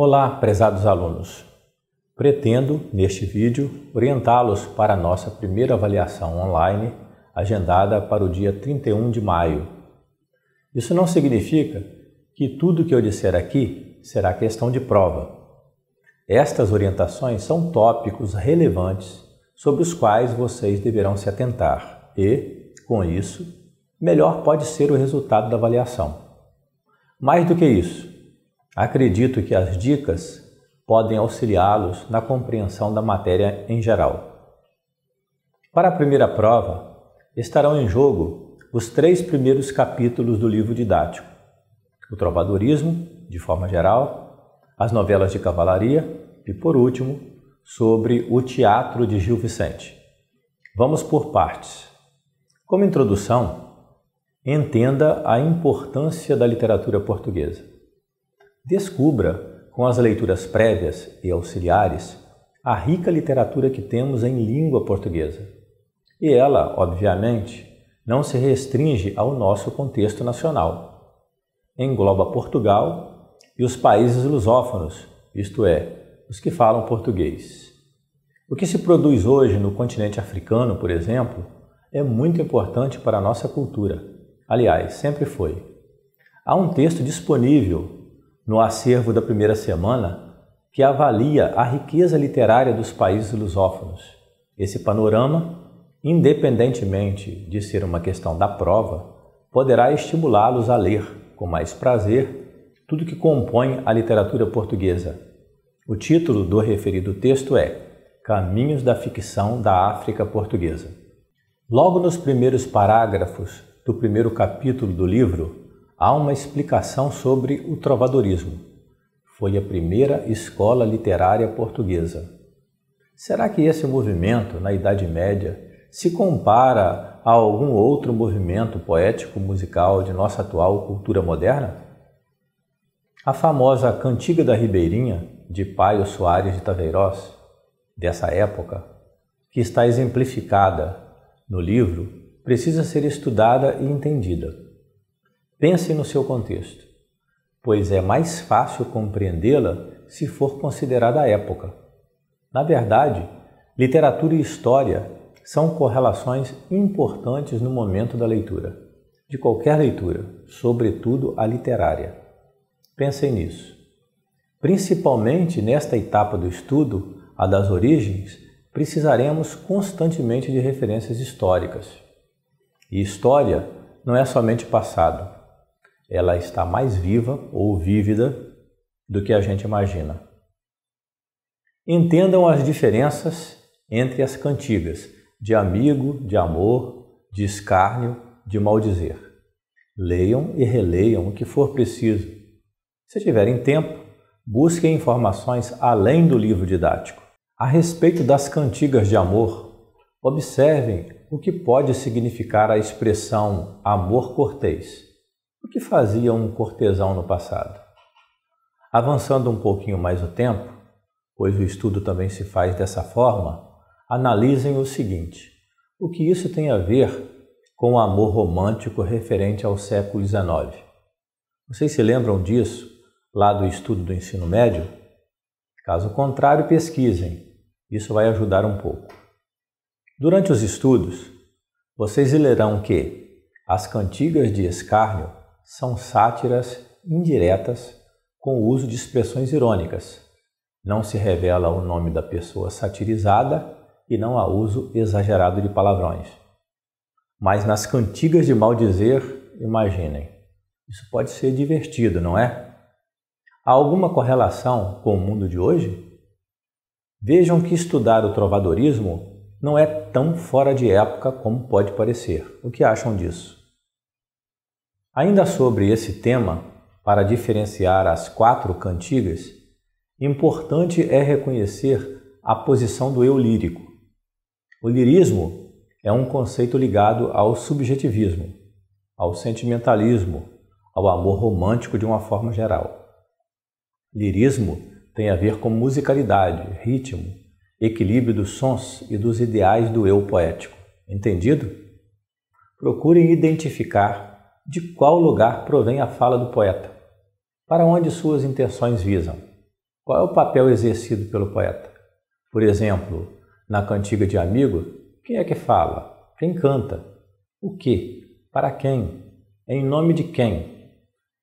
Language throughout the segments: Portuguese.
Olá, prezados alunos! Pretendo, neste vídeo, orientá-los para a nossa primeira avaliação online, agendada para o dia 31 de maio. Isso não significa que tudo que eu disser aqui será questão de prova. Estas orientações são tópicos relevantes sobre os quais vocês deverão se atentar e, com isso, melhor pode ser o resultado da avaliação. Mais do que isso, Acredito que as dicas podem auxiliá-los na compreensão da matéria em geral. Para a primeira prova, estarão em jogo os três primeiros capítulos do livro didático: o trovadorismo, de forma geral, as novelas de cavalaria e, por último, sobre o teatro de Gil Vicente. Vamos por partes. Como introdução, entenda a importância da literatura portuguesa. Descubra, com as leituras prévias e auxiliares, a rica literatura que temos em língua portuguesa. E ela, obviamente, não se restringe ao nosso contexto nacional. Engloba Portugal e os países lusófonos, isto é, os que falam português. O que se produz hoje no continente africano, por exemplo, é muito importante para a nossa cultura. Aliás, sempre foi. Há um texto disponível no acervo da primeira semana que avalia a riqueza literária dos países lusófonos. Esse panorama, independentemente de ser uma questão da prova, poderá estimulá-los a ler com mais prazer tudo que compõe a literatura portuguesa. O título do referido texto é Caminhos da Ficção da África Portuguesa. Logo nos primeiros parágrafos do primeiro capítulo do livro, há uma explicação sobre o trovadorismo. Foi a primeira escola literária portuguesa. Será que esse movimento, na Idade Média, se compara a algum outro movimento poético musical de nossa atual cultura moderna? A famosa Cantiga da Ribeirinha, de Paio Soares de Taveiroz, dessa época, que está exemplificada no livro, precisa ser estudada e entendida. Pense no seu contexto, pois é mais fácil compreendê-la se for considerada a época. Na verdade, literatura e história são correlações importantes no momento da leitura, de qualquer leitura, sobretudo a literária. Pensem nisso. Principalmente nesta etapa do estudo, a das origens, precisaremos constantemente de referências históricas. E história não é somente passado, ela está mais viva ou vívida do que a gente imagina. Entendam as diferenças entre as cantigas de amigo, de amor, de escárnio, de maldizer. Leiam e releiam o que for preciso. Se tiverem tempo, busquem informações além do livro didático. A respeito das cantigas de amor, observem o que pode significar a expressão amor cortês. O que fazia um cortesão no passado? Avançando um pouquinho mais o tempo, pois o estudo também se faz dessa forma, analisem o seguinte: o que isso tem a ver com o amor romântico referente ao século XIX? Vocês se lembram disso lá do estudo do ensino médio? Caso contrário, pesquisem. Isso vai ajudar um pouco. Durante os estudos, vocês lerão que as cantigas de escárnio são sátiras indiretas com o uso de expressões irônicas. Não se revela o nome da pessoa satirizada e não há uso exagerado de palavrões. Mas nas cantigas de maldizer, imaginem, isso pode ser divertido, não é? Há alguma correlação com o mundo de hoje? Vejam que estudar o trovadorismo não é tão fora de época como pode parecer. O que acham disso? Ainda sobre esse tema, para diferenciar as quatro cantigas, importante é reconhecer a posição do eu lírico. O lirismo é um conceito ligado ao subjetivismo, ao sentimentalismo, ao amor romântico de uma forma geral. Lirismo tem a ver com musicalidade, ritmo, equilíbrio dos sons e dos ideais do eu poético. Entendido? Procurem identificar de qual lugar provém a fala do poeta? Para onde suas intenções visam? Qual é o papel exercido pelo poeta? Por exemplo, na cantiga de amigo, quem é que fala? Quem canta? O que? Para quem? Em nome de quem?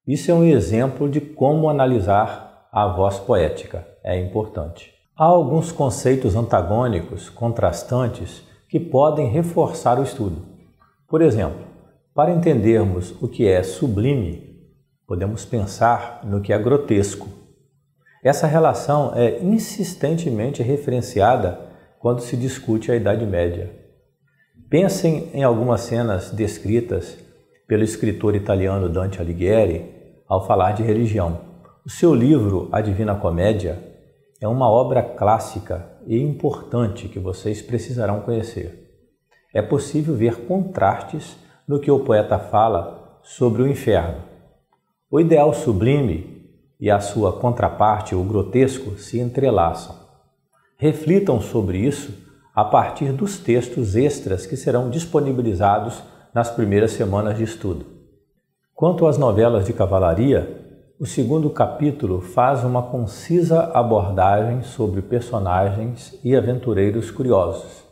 Isso é um exemplo de como analisar a voz poética. É importante. Há alguns conceitos antagônicos, contrastantes, que podem reforçar o estudo. Por exemplo, para entendermos o que é sublime, podemos pensar no que é grotesco. Essa relação é insistentemente referenciada quando se discute a Idade Média. Pensem em algumas cenas descritas pelo escritor italiano Dante Alighieri ao falar de religião. O seu livro, A Divina Comédia, é uma obra clássica e importante que vocês precisarão conhecer. É possível ver contrastes no que o poeta fala sobre o inferno. O ideal sublime e a sua contraparte, o grotesco, se entrelaçam. Reflitam sobre isso a partir dos textos extras que serão disponibilizados nas primeiras semanas de estudo. Quanto às novelas de cavalaria, o segundo capítulo faz uma concisa abordagem sobre personagens e aventureiros curiosos: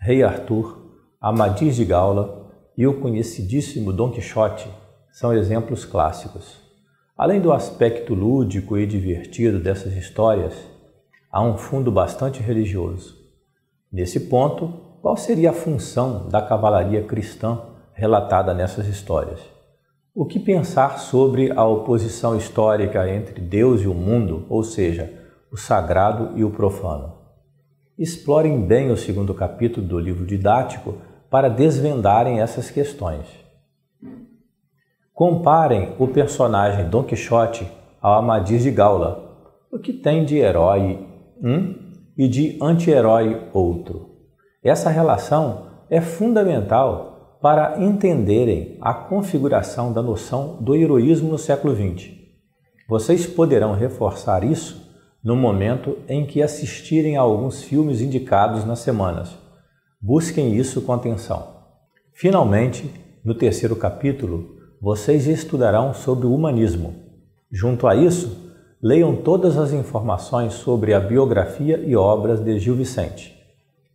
Rei Arthur, Amadis de Gaula, e o conhecidíssimo Dom Quixote são exemplos clássicos. Além do aspecto lúdico e divertido dessas histórias, há um fundo bastante religioso. Nesse ponto, qual seria a função da cavalaria cristã relatada nessas histórias? O que pensar sobre a oposição histórica entre Deus e o mundo, ou seja, o sagrado e o profano? Explorem bem o segundo capítulo do livro didático para desvendarem essas questões. Comparem o personagem Dom Quixote ao Amadis de Gaula, o que tem de herói um e de anti-herói outro. Essa relação é fundamental para entenderem a configuração da noção do heroísmo no século XX. Vocês poderão reforçar isso no momento em que assistirem a alguns filmes indicados nas semanas Busquem isso com atenção. Finalmente, no terceiro capítulo, vocês estudarão sobre o humanismo. Junto a isso, leiam todas as informações sobre a biografia e obras de Gil Vicente.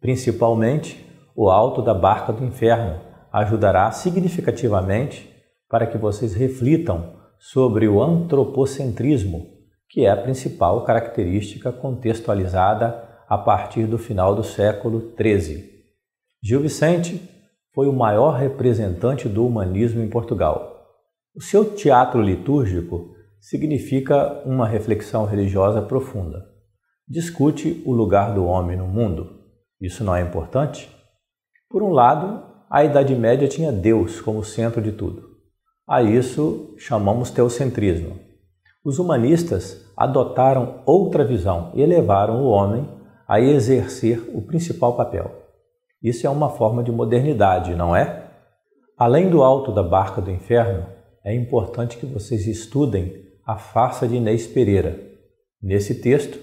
Principalmente, O Alto da Barca do Inferno ajudará significativamente para que vocês reflitam sobre o antropocentrismo, que é a principal característica contextualizada a partir do final do século XIII. Gil Vicente foi o maior representante do humanismo em Portugal. O seu teatro litúrgico significa uma reflexão religiosa profunda. Discute o lugar do homem no mundo. Isso não é importante? Por um lado, a Idade Média tinha Deus como centro de tudo. A isso chamamos teocentrismo. Os humanistas adotaram outra visão e elevaram o homem a exercer o principal papel. Isso é uma forma de modernidade, não é? Além do alto da barca do inferno, é importante que vocês estudem a farsa de Inês Pereira. Nesse texto,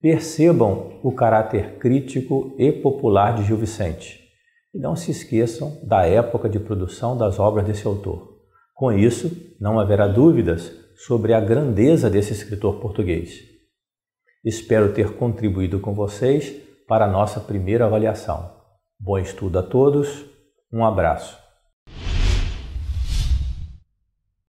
percebam o caráter crítico e popular de Gil Vicente e não se esqueçam da época de produção das obras desse autor. Com isso, não haverá dúvidas sobre a grandeza desse escritor português. Espero ter contribuído com vocês para a nossa primeira avaliação. Bom estudo a todos, um abraço.